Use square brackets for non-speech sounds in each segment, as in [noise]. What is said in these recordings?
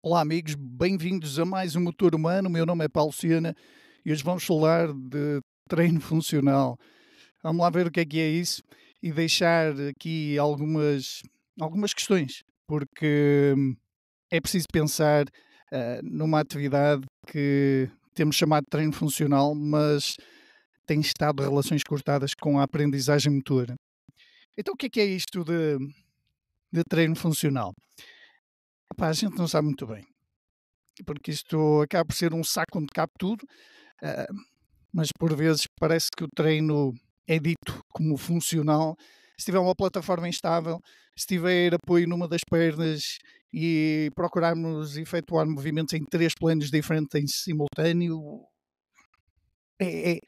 Olá, amigos, bem-vindos a mais um Motor Humano. Meu nome é Paulo Ciana e hoje vamos falar de treino [laughs] funcional. Vamos lá ver o que é que é isso e deixar aqui algumas, algumas questões, porque hum, é preciso pensar uh, numa atividade que temos chamado de treino funcional, mas tem estado relações cortadas com a aprendizagem motora. Então, o que é que é isto de, de treino funcional? Epá, a gente não sabe muito bem, porque isto acaba por ser um saco onde cabe tudo, eh, mas por vezes parece que o treino é dito como funcional. Se tiver uma plataforma instável, se tiver apoio numa das pernas e procurarmos efetuar movimentos em três planos diferentes em simultâneo, é, é,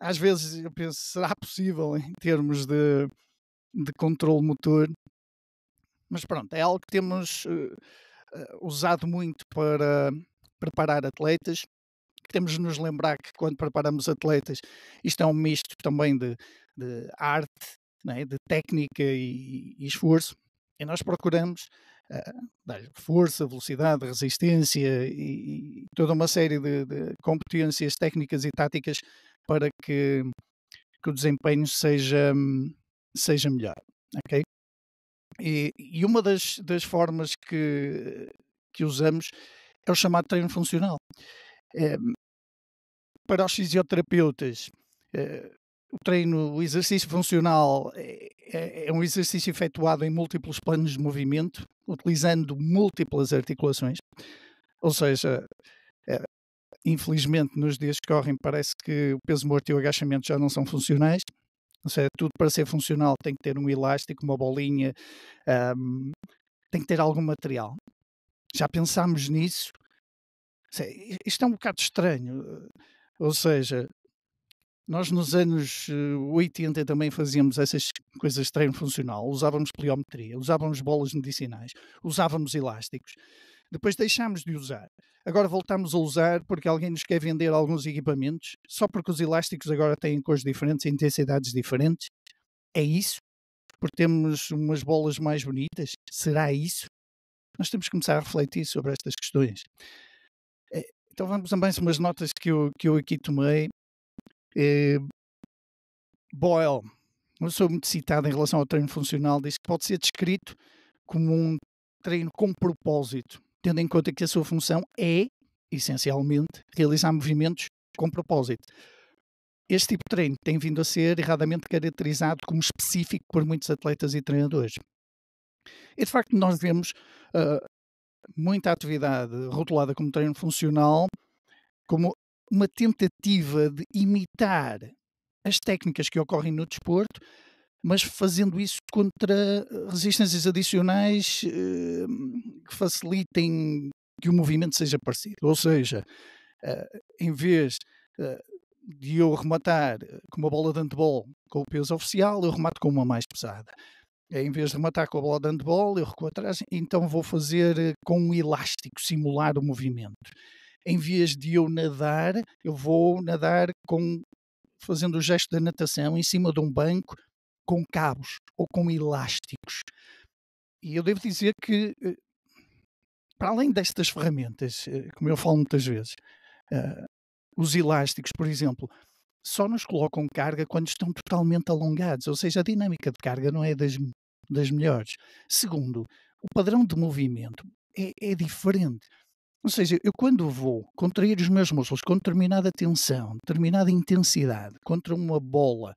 às vezes eu penso, será possível em termos de, de controle motor mas pronto, é algo que temos uh, usado muito para preparar atletas. Temos de nos lembrar que quando preparamos atletas, isto é um misto também de, de arte, né, de técnica e, e, esforço. E nós procuramos uh, dar força, velocidade, resistência e, e toda uma série de, de, competências técnicas e táticas para que, que o desempenho seja, hum, seja melhor. Okay? E, e uma das, das formas que, que usamos é o chamado treino funcional. É, para os fisioterapeutas, é, o treino, o exercício funcional é, é, é, um exercício efetuado em múltiplos planos de movimento, utilizando múltiplas articulações. Ou seja, eh, infelizmente nos dias que correm parece que o peso morto e o agachamento já não são funcionais. Ou seja, tudo para ser funcional tem que ter um elástico, uma bolinha, um, tem que ter algum material. Já pensámos nisso? Seja, isto é um bocado estranho. Eh, ou seja, nós nos anos 80 eh, também fazíamos essas coisas de treino funcional. Usávamos pliometria, usávamos bolas medicinais, usávamos elásticos. Depois deixámos de usar. Agora voltámos a usar porque alguém nos quer vender alguns equipamentos, só porque os elásticos agora têm cores diferentes, intensidades diferentes. É isso? Porque temos umas bolas mais bonitas? Será isso? Nós temos que começar a refletir sobre estas questões. Eh, então vamos também a umas notas que eu, que eu aqui tomei. É, Boyle, uma pessoa muito citada em relação ao treino funcional, diz que pode ser descrito como um treino com propósito tendo em conta que a sua função é, essencialmente, realizar movimentos com propósito. Este tipo de treino tem vindo a ser erradamente caracterizado como específico por muitos atletas e treinadores. E de facto, nós vemos uh, muita atividade rotulada como treino funcional como uma tentativa de imitar as técnicas que ocorrem no desporto mas fazendo isso contra eh, resistências adicionais eh, que facilitem que o movimento seja parecido. Ou seja, eh, em vez de eu rematar com uma bola de handball com o peso oficial, eu remato com uma mais pesada. Em vez de rematar com a bola de handball, eu recuo atrás, então vou fazer com um elástico, simular o movimento. Em vez de eu nadar, eu vou nadar com fazendo o gesto da natação em cima de um banco com cabos ou com elásticos. E eu devo dizer que, eh, para além destas ferramentas, eh, como eu falo muitas vezes, eh, os elásticos, por exemplo, só nos colocam carga quando estão totalmente alongados, ou seja, a dinâmica de carga não é das, das melhores. Segundo, o padrão de movimento é, é diferente. Ou seja, eu quando vou contrair os meus músculos com determinada tensão, determinada intensidade, contra uma bola,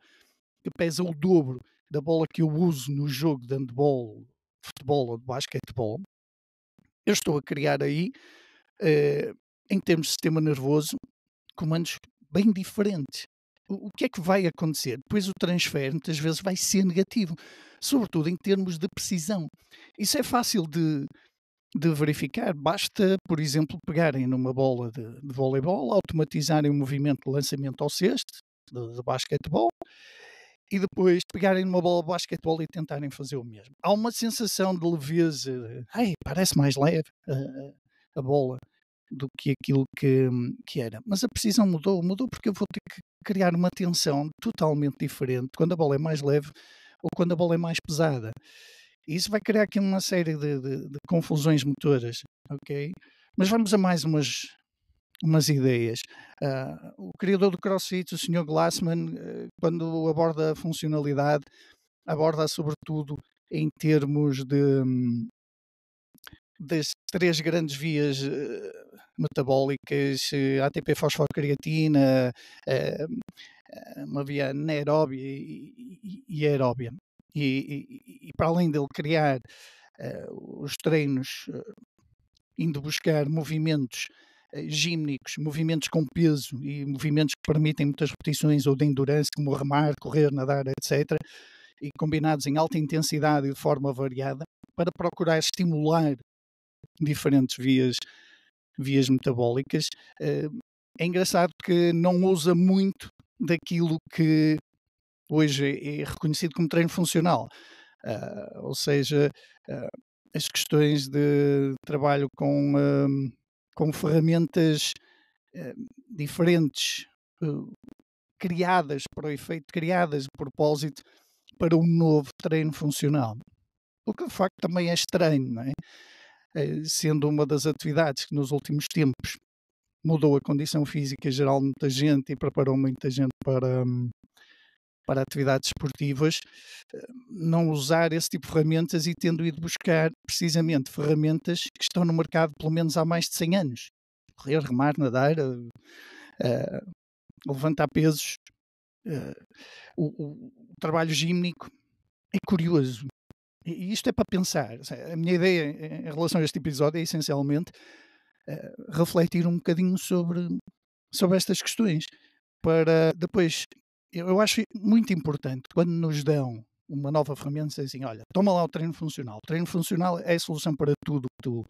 que pesa o dobro da bola que eu uso no jogo de handball, de futebol ou de basquetebol, eu estou a criar aí, eh, em termos de sistema nervoso, comandos bem diferentes. O, o que é que vai acontecer? Depois o transfer muitas vezes vai ser negativo, sobretudo em termos de precisão. Isso é fácil de, de verificar. Basta, por exemplo, pegarem numa bola de, de voleibol, automatizarem o movimento de lançamento ao cesto, de, de basquetebol, e depois pegarem numa bola de basquetebol e tentarem fazer o mesmo. Há uma sensação de leveza, ai, parece mais leve a, a bola do que aquilo que, que era. Mas a precisão mudou, mudou porque eu vou ter que criar uma tensão totalmente diferente quando a bola é mais leve ou quando a bola é mais pesada. isso vai criar aqui uma série de, de, de confusões motoras, ok? Mas vamos a mais umas umas ideias. Uh, o criador do CrossFit, o Sr. Glassman, eh, quando aborda a funcionalidade, aborda sobretudo em termos de hum, das três grandes vias eh, metabólicas, eh, ATP fosfocreatina, uma via anaeróbia e aeróbia. E, e, e para além dele criar os treinos, indo buscar movimentos eh, gímnicos, movimentos com peso e movimentos que permitem muitas repetições ou de endurance, como remar, correr, nadar, etc., e combinados em alta intensidade e de forma variada, para procurar estimular diferentes vias, vias metabólicas. Eh, é engraçado que não usa muito daquilo que hoje é reconhecido como treino funcional. Uh, ou seja, uh, as questões de trabalho com uh, com ferramentas eh, diferentes eh, criadas para o efeito, criadas de propósito para um novo treino funcional. O que de facto também é estranho, não é? Eh, sendo uma das atividades que nos últimos tempos mudou a condição física geral de muita gente e preparou muita gente para, hum, para atividades esportivas, eh, não usar esse tipo de ferramentas e tendo ido buscar precisamente ferramentas que estão no mercado pelo menos há mais de 100 anos. Correr, remar, nadar, uh, levantar pesos, uh, o, o, trabalho gímnico. É curioso. E isto é para pensar. A minha ideia em relação a este episódio é essencialmente uh, refletir um bocadinho sobre, sobre estas questões para depois eu acho muito importante quando nos dão uma nova ferramenta, assim, olha, toma lá o treino funcional. O treino funcional é a solução para tudo que tu,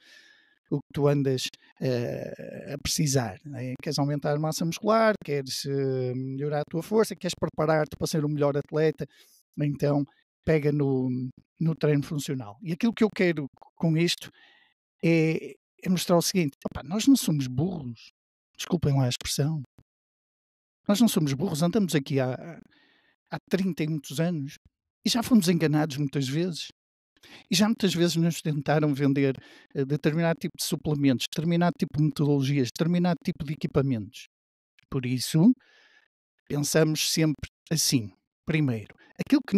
o que tu andas uh, a precisar. Né? Queres aumentar a massa muscular, queres uh, melhorar a tua força, queres preparar-te para ser o melhor atleta, então pega no, no treino funcional. E aquilo que eu quero com isto é, é mostrar o seguinte, opa, nós não somos burros, desculpem lá a expressão, nós não somos burros, andamos aqui há, há 30 e muitos anos e já fomos enganados muitas vezes. E já muitas vezes nos tentaram vender uh, determinado tipo de suplementos, determinado tipo de metodologias, determinado tipo de equipamentos. Por isso, pensamos sempre assim. Primeiro, aquilo que,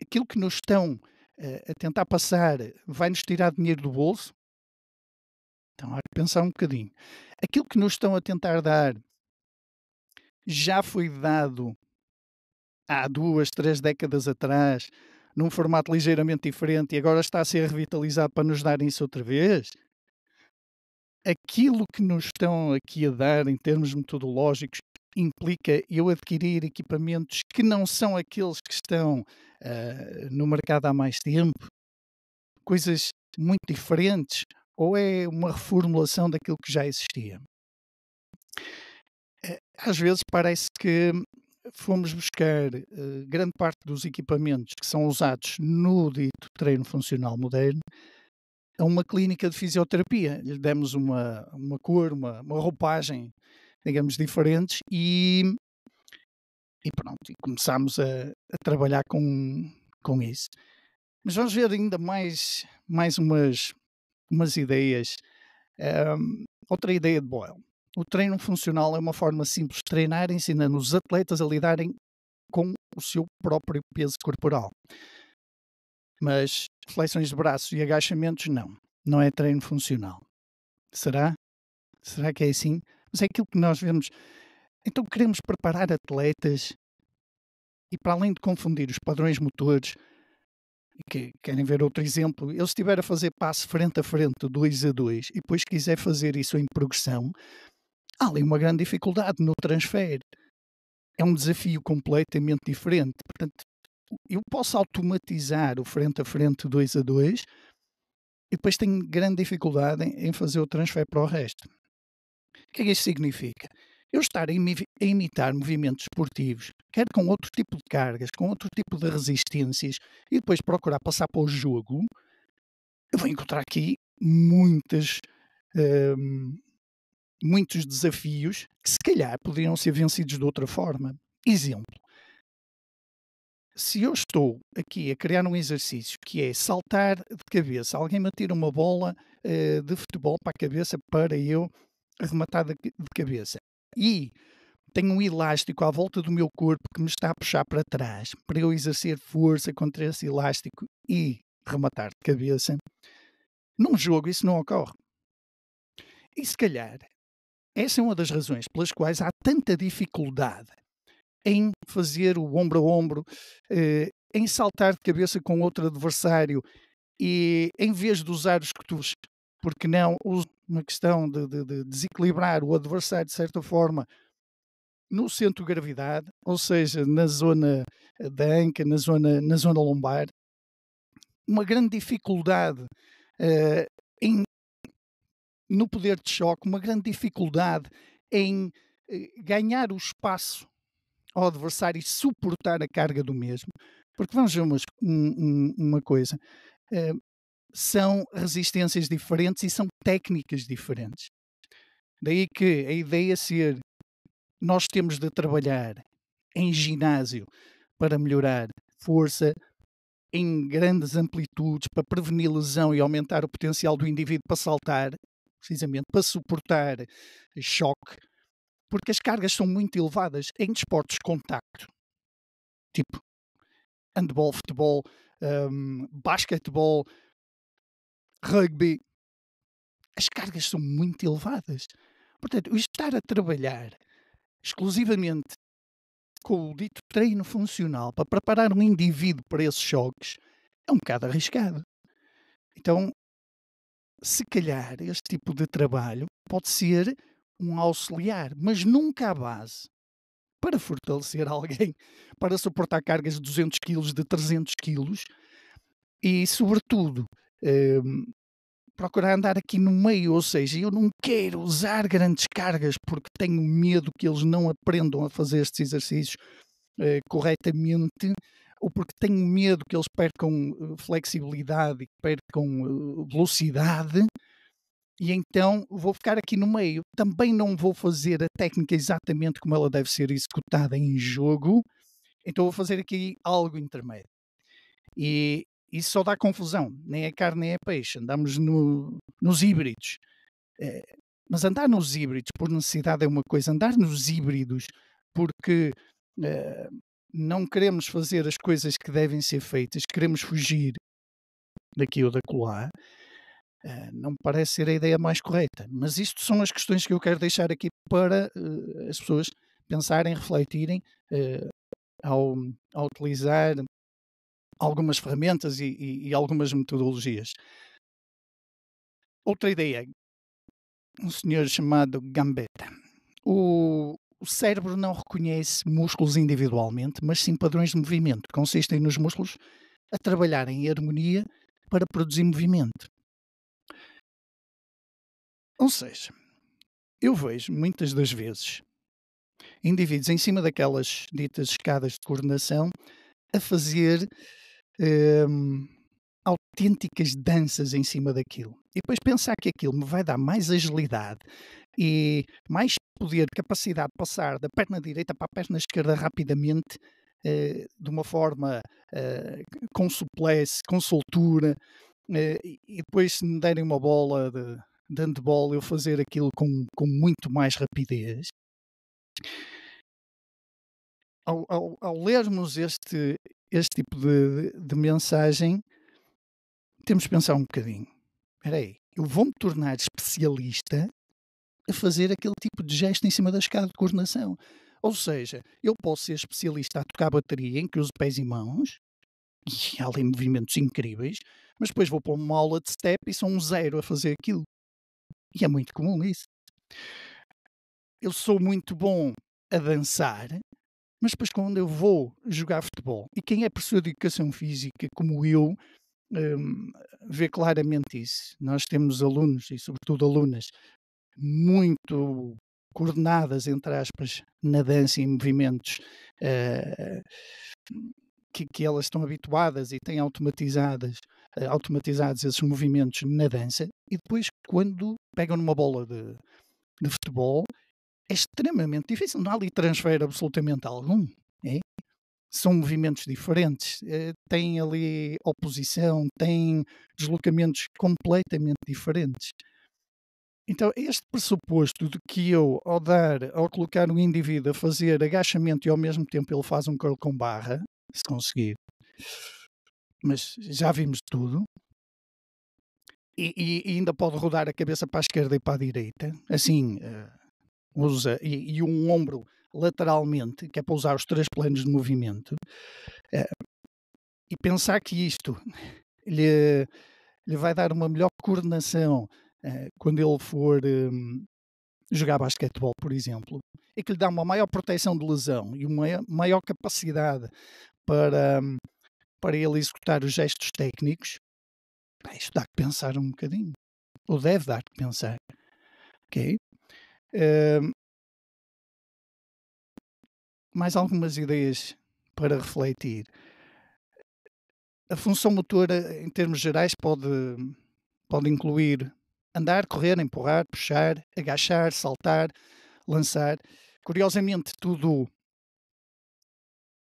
aquilo que nos estão uh, a tentar passar vai-nos tirar dinheiro do bolso? Então, há que pensar um bocadinho. Aquilo que nos estão a tentar dar já foi dado há duas, três décadas atrás, num formato ligeiramente diferente e agora está a ser revitalizado para nos dar isso outra vez? Aquilo que nos estão aqui a dar em termos metodológicos implica eu adquirir equipamentos que não são aqueles que estão uh, no mercado há mais tempo, coisas muito diferentes, ou é uma reformulação daquilo que já existia? Eh, às vezes parece que fomos buscar uh, grande parte dos equipamentos que são usados no dito treino funcional moderno a uma clínica de fisioterapia. Lhe demos uma, uma cor, uma, uma roupagem, digamos, diferentes e, e pronto, e começámos a, a trabalhar com, com isso. Mas vamos ver ainda mais, mais umas, umas ideias. Um, outra ideia de Boyle o treino funcional é uma forma simples de treinar, ensinando os atletas a lidarem com o seu próprio peso corporal. Mas flexões de braços e agachamentos não. Não é treino funcional. Será? Será que é assim? Mas é aquilo que nós vemos. Então queremos preparar atletas e para além de confundir os padrões motores, que querem ver outro exemplo, ele estiver a fazer passo frente a frente, dois a dois, e depois quiser fazer isso em progressão, há ali uma grande dificuldade no transfer. É um desafio completamente diferente. Portanto, eu posso automatizar o frente a frente 2 a 2 e depois tenho grande dificuldade em fazer o transfer para o resto. O que é que isto significa? Eu estar a imitar movimentos esportivos, quer com outro tipo de cargas, com outro tipo de resistências, e depois procurar passar para o jogo, eu vou encontrar aqui muitas, hum, muitos desafios que se calhar poderiam ser vencidos de outra forma. Exemplo, se eu estou aqui a criar um exercício que é saltar de cabeça, alguém me tira uma bola uh, de futebol para a cabeça para eu arrematar de, de cabeça e tenho um elástico à volta do meu corpo que me está a puxar para trás para eu exercer força contra esse elástico e rematar de cabeça, num jogo isso não ocorre. E se calhar essa é uma das razões pelas quais há tanta dificuldade em fazer o ombro a ombro, eh, em saltar de cabeça com outro adversário e, em vez de usar os cotovelos, porque não uma questão de, de, de, desequilibrar o adversário de certa forma no centro de gravidade, ou seja, na zona eh, da anca, na zona, na zona lombar, uma grande dificuldade eh, em no poder de choque uma grande dificuldade em eh, ganhar o espaço ao adversário e suportar a carga do mesmo. Porque vamos ver uma, uma coisa: eh, são resistências diferentes e são técnicas diferentes. Daí que a ideia ser nós temos de trabalhar em ginásio para melhorar força em grandes amplitudes para prevenir lesão e aumentar o potencial do indivíduo para saltar precisamente para suportar choque, porque as cargas são muito elevadas em desportos de contacto, tipo handball, futebol, um, basquetebol, rugby. As cargas são muito elevadas. Portanto, estar a trabalhar exclusivamente com o dito treino funcional para preparar um indivíduo para esses choques é um bocado arriscado. Então, se calhar este tipo de trabalho pode ser um auxiliar, mas nunca a base. Para fortalecer [laughs] alguém, para suportar cargas de 200 quilos, de 300 quilos e, sobretudo, eh, procurar andar aqui no meio. Ou seja, eu não quero usar grandes cargas porque tenho medo que eles não aprendam a fazer estes exercícios eh, corretamente ou porque tenho medo que eles percam eh, flexibilidade e percam eh, velocidade, e então vou ficar aqui no meio. Também não vou fazer a técnica exatamente como ela deve ser executada em jogo, então vou fazer aqui algo intermédio. E isso só dá confusão, nem é carne nem é peixe, andamos no, nos híbridos. É, mas andar nos híbridos por necessidade é uma coisa, andar nos híbridos porque não queremos fazer as coisas que devem ser feitas, queremos fugir daqui ou da uh, eh, não me parece ser a ideia mais correta. Mas isto são as questões que eu quero deixar aqui para uh, as pessoas pensarem, refletirem uh, ao, ao, utilizar algumas ferramentas e, e, e algumas metodologias. Outra ideia, um senhor chamado Gambetta. O, o cérebro não reconhece músculos individualmente, mas sim padrões de movimento, que consistem nos músculos a trabalhar em harmonia para produzir movimento. Ou seja, eu vejo muitas das vezes indivíduos em cima daquelas ditas escadas de coordenação a fazer hum, autênticas danças em cima daquilo. E depois pensar que aquilo me vai dar mais agilidade, e mais poder, capacidade de passar da perna direita para a perna esquerda rapidamente, eh, de uma forma eh, com suplesse, com soltura, eh, e depois se me derem uma bola de, de handball, eu fazer aquilo com, com muito mais rapidez. Ao, ao, ao lermos este, este tipo de, de, de mensagem, temos de pensar um bocadinho. Espera aí, eu vou me tornar especialista a fazer aquele tipo de gesto em cima da escada de coordenação. Ou seja, eu posso ser especialista a tocar bateria em que uso pés e mãos, e [laughs] além movimentos incríveis, mas depois vou para uma aula de step e sou um zero a fazer aquilo. E é muito comum isso. Eu sou muito bom a dançar, mas depois quando eu vou jogar futebol, e quem é professor de educação física como eu, um, vê claramente isso. Nós temos alunos e, sobretudo, alunas muito coordenadas, entre aspas, na dança e movimentos uh, que, que, elas estão habituadas e têm automatizadas, uh, automatizados esses movimentos na dança, e depois, quando pegam numa bola de, de futebol, é extremamente difícil. Não há ali transfer absolutamente algum. É? São movimentos diferentes, eh, têm ali oposição, têm deslocamentos completamente diferentes. Então, este pressuposto de que eu, ao dar, ao colocar um indivíduo a fazer agachamento e ao mesmo tempo ele faz um curl com barra, se conseguir, mas já vimos tudo, e, e, e ainda pode rodar a cabeça para a esquerda e para a direita, assim, uh, usa, e, e, um ombro lateralmente, que é para usar os três planos de movimento, uh, e pensar que isto lhe, lhe vai dar uma melhor coordenação eh, quando ele for um, jogar basquetebol, por exemplo, é que lhe dá uma maior proteção de lesão e uma maior capacidade para, hum, para ele executar os gestos técnicos, Bem, isso dá que pensar um bocadinho. Ou deve dar que pensar. Ok? Hum, mais algumas ideias para refletir. A função motora, em termos gerais, pode, pode incluir andar, correr, empurrar, puxar, agachar, saltar, lançar. Curiosamente, tudo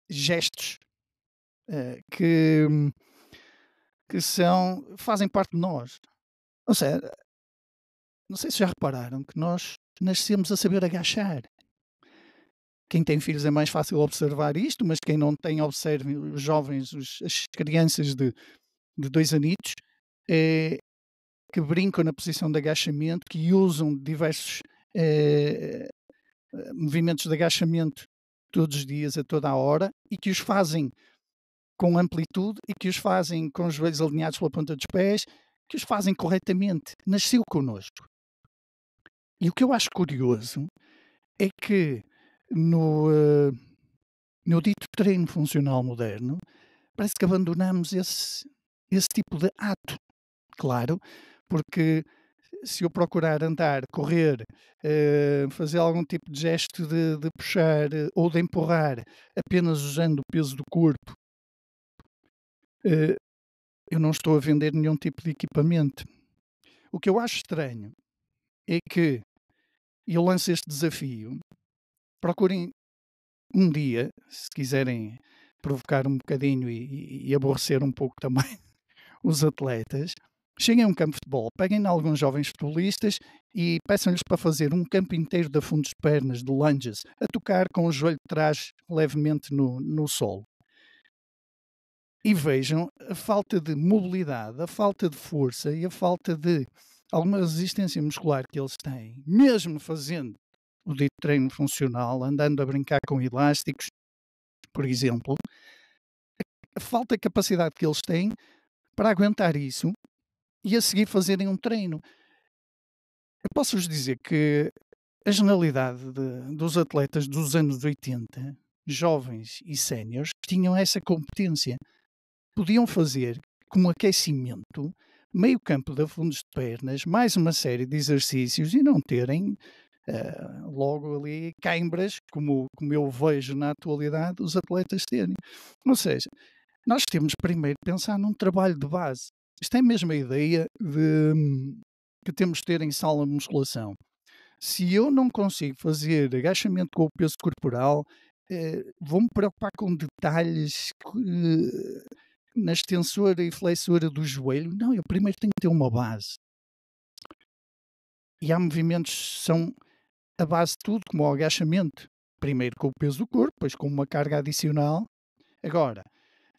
gestos uh, que, que são, fazem parte de nós. Ou seja, não sei se já repararam que nós nascemos a saber agachar. Quem tem filhos é mais fácil observar isto, mas quem não tem, observe os jovens, os, as crianças de, de dois anitos, é, que brincam na posição de agachamento, que usam diversos eh, movimentos de agachamento todos os dias, a toda a hora, e que os fazem com amplitude e que os fazem com os joelhos alinhados pela ponta dos pés, que os fazem corretamente. Nasceu connosco. E o que eu acho curioso é que no, eh, no dito treino funcional moderno, parece que abandonamos esse, esse tipo de ato. Claro, porque se eu procurar andar, correr, eh, fazer algum tipo de gesto de, de puxar eh, ou de empurrar, apenas usando o peso do corpo, eh, eu não estou a vender nenhum tipo de equipamento. O que eu acho estranho é que eu lanço este desafio. Procurem um dia, se quiserem provocar um bocadinho e, e aborrecer um pouco também [laughs] os atletas, Cheguem a um campo de futebol, peguem alguns jovens futebolistas e peçam-lhes para fazer um campo inteiro de afundos de pernas, de lunges, a tocar com o joelho de trás levemente no, no solo. E vejam a falta de mobilidade, a falta de força e a falta de alguma resistência muscular que eles têm, mesmo fazendo o dito treino funcional, andando a brincar com elásticos, por exemplo, a falta de capacidade que eles têm para aguentar isso e a seguir fazerem um treino. Eu posso-vos dizer que a generalidade de, dos atletas dos anos 80, jovens e séniores, tinham essa competência. Podiam fazer, como aquecimento, meio campo de fundos de pernas, mais uma série de exercícios e não terem uh, logo ali cãibras, como, como eu vejo na atualidade os atletas terem. Ou seja, nós temos primeiro pensar num trabalho de base. Isto é a mesma ideia de, hum, que temos de ter em sala de musculação. Se eu não consigo fazer agachamento com o peso corporal, eh, vou-me preocupar com detalhes eh, na extensora e flexora do joelho. Não, eu primeiro tenho que ter uma base. E há movimentos que são a base de tudo, como o agachamento. Primeiro com o peso do corpo, depois com uma carga adicional. Agora,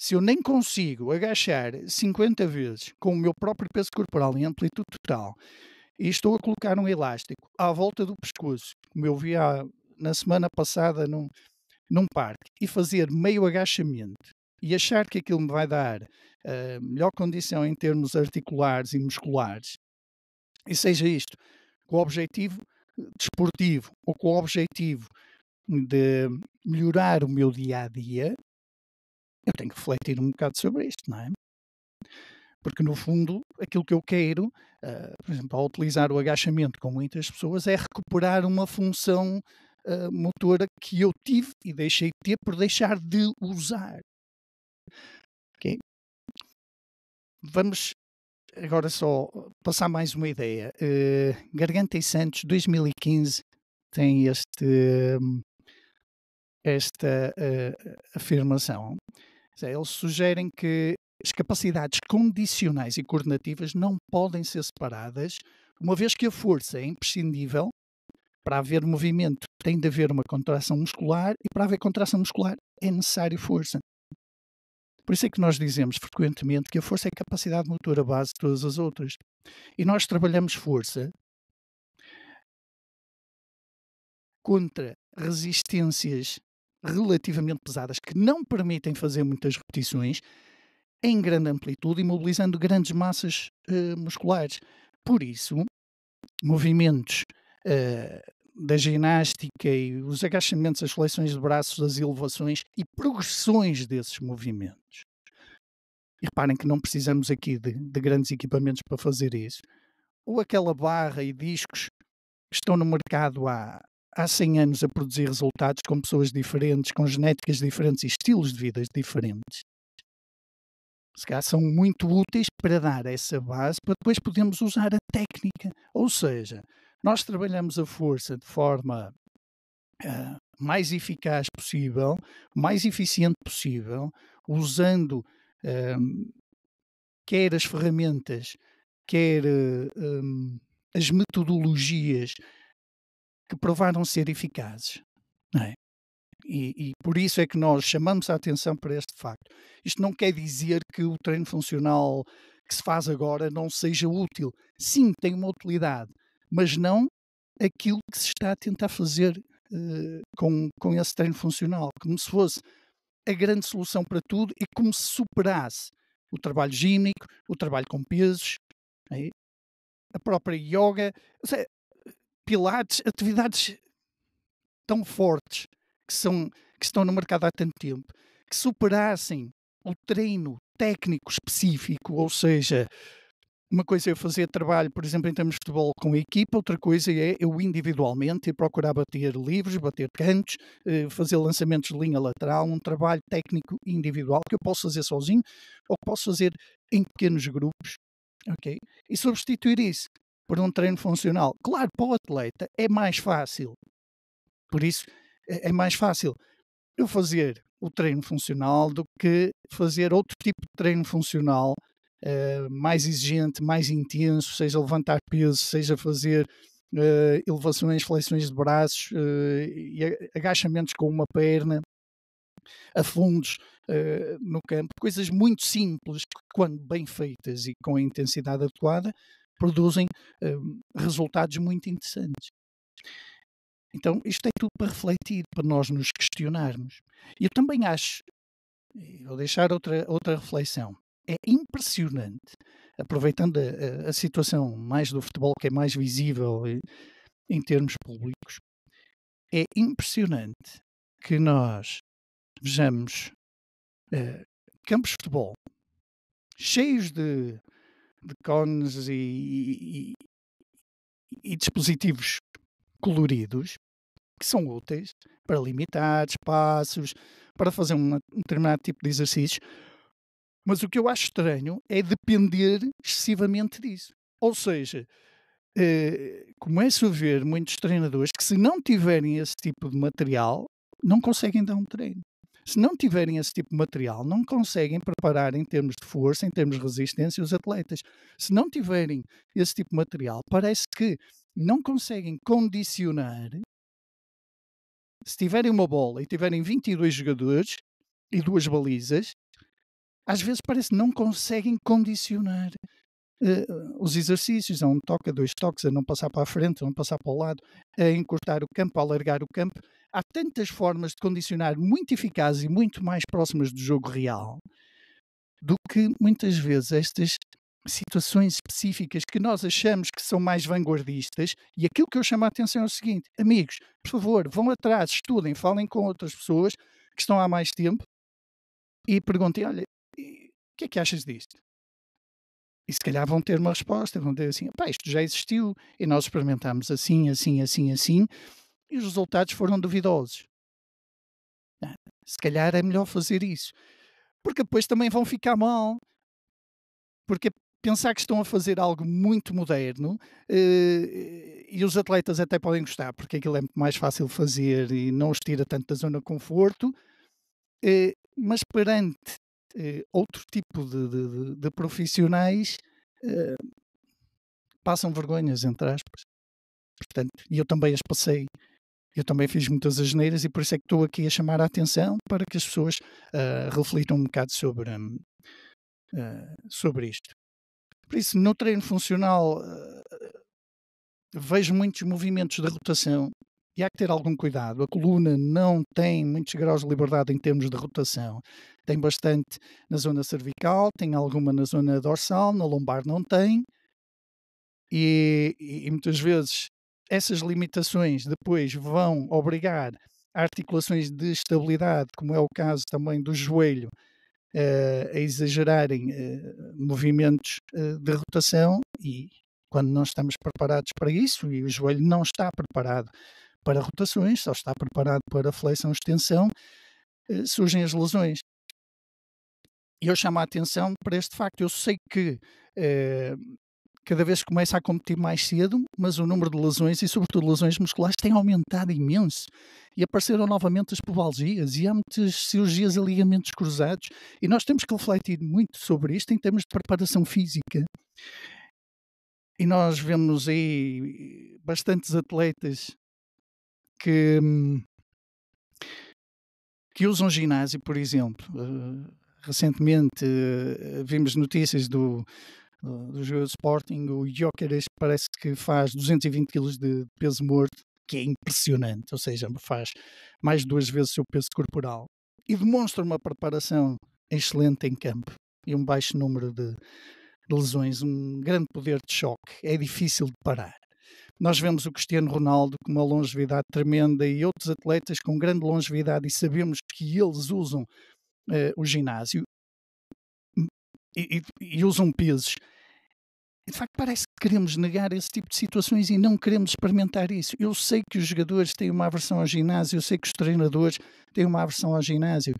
se eu nem consigo agachar 50 vezes com o meu próprio peso corporal em amplitude total e estou a colocar um elástico à volta do pescoço, como eu vi na semana passada num, num parque, e fazer meio agachamento e achar que aquilo me vai dar uh, melhor condição em termos articulares e musculares, e seja isto com o objetivo eh, desportivo ou com o objetivo de melhorar o meu dia a dia, eu tenho que refletir um bocado sobre isto, não é? Porque, no fundo, aquilo que eu quero, uh, por exemplo, ao utilizar o agachamento com muitas pessoas, é recuperar uma função uh, motora que eu tive e deixei de ter por deixar de usar. Ok? Vamos agora só passar mais uma ideia. Uh, Garganta e Santos, 2015, tem este, hum, esta uh, afirmação. Eles sugerem que as capacidades condicionais e coordenativas não podem ser separadas, uma vez que a força é imprescindível para haver movimento, tem de haver uma contração muscular e para haver contração muscular é necessário força. Por isso é que nós dizemos frequentemente que a força é a capacidade motora base de todas as outras. E nós trabalhamos força contra resistências relativamente pesadas que não permitem fazer muitas repetições em grande amplitude e mobilizando grandes massas uh, musculares. Por isso, movimentos uh, da ginástica e os agachamentos, as flexões de braços, as elevações e progressões desses movimentos. E reparem que não precisamos aqui de, de grandes equipamentos para fazer isso. Ou aquela barra e discos que estão no mercado há há 100 anos a produzir resultados com pessoas diferentes, com genéticas diferentes e estilos de vida diferentes, se calhar são muito úteis para dar essa base para depois podermos usar a técnica. Ou seja, nós trabalhamos a força de forma uh, mais eficaz possível, mais eficiente possível, usando ah, quer as ferramentas, quer um, ah, as metodologias que provaram ser eficazes. É? E, e, por isso é que nós chamamos a atenção para este facto. Isto não quer dizer que o treino funcional que se faz agora não seja útil. Sim, tem uma utilidade, mas não aquilo que se está a tentar fazer uh, com, com esse treino funcional, como se fosse a grande solução para tudo e como se superasse o trabalho gímico, o trabalho com pesos, é? a própria yoga. Seja, pilares, atividades tão fortes que, são, que estão no mercado há tanto tempo, que superassem o treino técnico específico, ou seja, uma coisa é fazer trabalho, por exemplo, em termos de futebol com a equipa, outra coisa é eu individualmente procurar bater livros, bater cantos, eh, fazer lançamentos de linha lateral, um trabalho técnico individual que eu posso fazer sozinho ou que posso fazer em pequenos grupos, ok? E substituir isso para um treino funcional. Claro, para o atleta é mais fácil. Por isso, é, é mais fácil eu fazer o treino funcional do que fazer outro tipo de treino funcional uh, mais exigente, mais intenso, seja levantar peso, seja fazer uh, elevações, flexões de braços uh, e agachamentos com uma perna, afundos no campo, coisas muito simples quando bem feitas e com a intensidade adequada, produzem hum, resultados muito interessantes. Então, isto é tudo para refletir, para nós nos questionarmos. Eu também acho, vou deixar outra, outra reflexão, é impressionante, aproveitando a, a situação mais do futebol que é mais visível eh, em termos públicos, é impressionante que nós vejamos uh, campos de futebol cheios de de cones e, e, e dispositivos coloridos que são úteis para limitar espaços, para fazer um determinado tipo de exercícios. Mas o que eu acho estranho é depender excessivamente disso. Ou seja, eh, começo a ver muitos treinadores que, se não tiverem esse tipo de material, não conseguem dar um treino se não tiverem esse tipo de material, não conseguem preparar em termos de força, em termos de resistência, os atletas. Se não tiverem esse tipo de material, parece que não conseguem condicionar. Se tiverem uma bola e tiverem 22 jogadores e duas balizas, às vezes parece que não conseguem condicionar uh, os exercícios, a um toque, a dois toques, a não passar para a frente, a não passar para o lado, a encurtar o campo, a alargar o campo há tantas formas de condicionar muito eficazes e muito mais próximas do jogo real do que muitas vezes estas situações específicas que nós achamos que são mais vanguardistas e aquilo que eu chamo a atenção é o seguinte, amigos, por favor, vão atrás, estudem, falem com outras pessoas que estão há mais tempo e perguntem, olha, o que é que achas disto? E se calhar vão ter uma resposta, vão ter assim, pá, isto já existiu e nós experimentámos assim, assim, assim, assim e os resultados foram duvidosos. Ah, se calhar é melhor fazer isso. Porque depois também vão ficar mal. Porque pensar que estão a fazer algo muito moderno eh, e os atletas até podem gostar, porque aquilo é mais fácil fazer e não os tira tanto da zona de conforto, eh, mas perante eh, outro tipo de, de, de profissionais passam vergonhas, entre aspas. Portanto, e eu também as passei eu também fiz muitas asneiras e por isso é que estou aqui a chamar a atenção para que as pessoas uh, reflitam um bocado sobre, uh, sobre isto. Por isso, no treino funcional, uh, vejo muitos movimentos de rotação e há que ter algum cuidado. A coluna não tem muitos graus de liberdade em termos de rotação. Tem bastante na zona cervical, tem alguma na zona dorsal, na lombar não tem. E, e, e muitas vezes essas limitações depois vão obrigar articulações de estabilidade, como é o caso também do joelho, uh, a exagerarem uh, movimentos uh, de rotação e quando não estamos preparados para isso e o joelho não está preparado para rotações, só está preparado para flexão-extensão, surgem as lesões. E eu chamo a atenção para este facto. Eu sei que cada vez começa a competir mais cedo, mas o número de lesões e, sobretudo, lesões musculares tem aumentado imenso. E apareceram novamente as pubalgias e há muitas cirurgias e ligamentos cruzados. E nós temos que refletir muito sobre isto em termos de preparação física. E nós vemos aí bastantes atletas que, que usam ginásio, por exemplo. Eh, recentemente eh, vimos notícias do, do, do jogador Sporting, o Jokeres parece que faz 220 kg de peso morto, que é impressionante, ou seja, faz mais de duas vezes o seu peso corporal e demonstra uma preparação excelente em campo e um baixo número de, de lesões, um grande poder de choque, é difícil de parar. Nós vemos o Cristiano Ronaldo com uma longevidade tremenda e outros atletas com grande longevidade, e sabemos que eles usam uh, o ginásio e, e, e usam pesos. De facto, parece que queremos negar esse tipo de situações e não queremos experimentar isso. Eu sei que os jogadores têm uma aversão ao ginásio, eu sei que os treinadores têm uma aversão ao ginásio,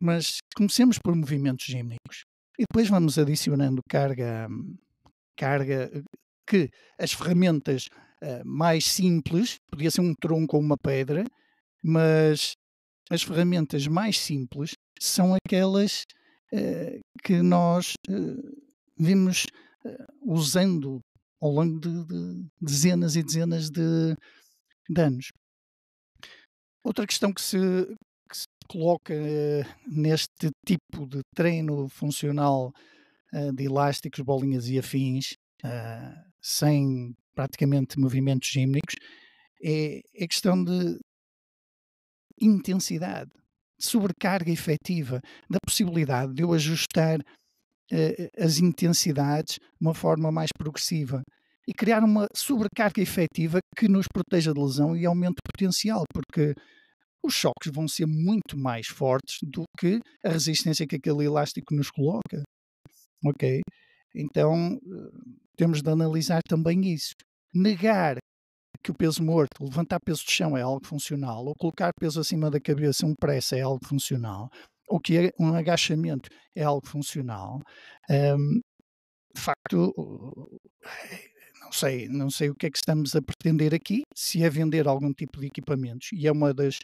mas comecemos por movimentos gímnicos e depois vamos adicionando carga, carga que as ferramentas eh, mais simples, podia ser um tronco ou uma pedra, mas as ferramentas mais simples são aquelas eh, que nós eh, vimos eh, usando ao longo de, de, dezenas e dezenas de, de anos. Outra questão que se, que se coloca neste tipo de treino funcional de elásticos, bolinhas e afins, sem praticamente movimentos gímnicos, é a é questão de intensidade sobrecarga efetiva da possibilidade de eu ajustar uh, as intensidades de uma forma mais progressiva e criar uma sobrecarga efetiva que nos proteja de lesão e aumente o potencial, porque os choques vão ser muito mais fortes do que a resistência que aquele elástico nos coloca. Ok? Então, eh, temos de analisar também isso. Negar que o peso morto, levantar peso do chão é algo funcional, ou colocar peso acima da cabeça, um press é algo funcional, ou que é um agachamento é algo funcional. Um, de facto, não sei, não sei o que é que estamos a pretender aqui, se é vender algum tipo de equipamentos, e é uma das,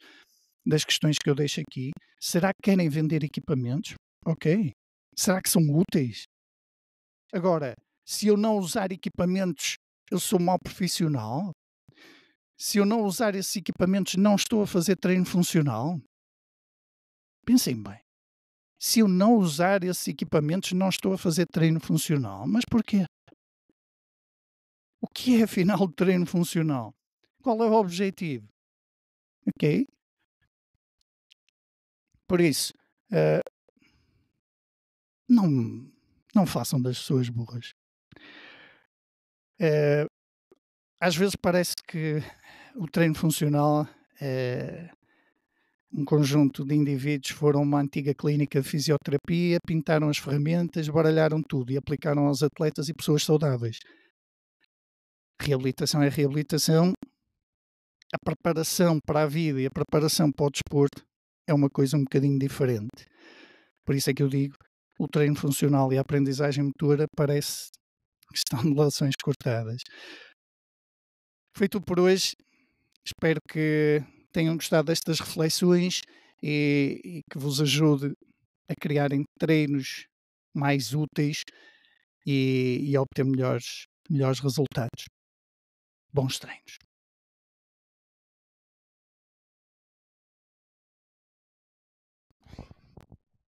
das questões que eu deixo aqui. Será que querem vender equipamentos? Ok. Será que são úteis? Agora, se eu não usar equipamentos, eu sou mau profissional? se eu não usar esses equipamentos, não estou a fazer treino funcional? Pensem bem. Se eu não usar esses equipamentos, não estou a fazer treino funcional. Mas porquê? O que é, afinal, o treino funcional? Qual é o objetivo? Ok? Por isso, uh, não, não façam das pessoas burras. Uh, às vezes parece que o treino funcional é um conjunto de indivíduos foram a uma antiga clínica de fisioterapia, pintaram as ferramentas, baralharam tudo e aplicaram aos atletas e pessoas saudáveis. Reabilitação é reabilitação. A preparação para a vida e a preparação para o desporto é uma coisa um bocadinho diferente. Por isso é que eu digo, o treino funcional e a aprendizagem motora parece que estão de relações cortadas. Foi tudo por hoje. Espero que tenham gostado destas reflexões e, e que vos ajude a criarem treinos mais úteis e, e a obter melhores, melhores resultados. Bons treinos.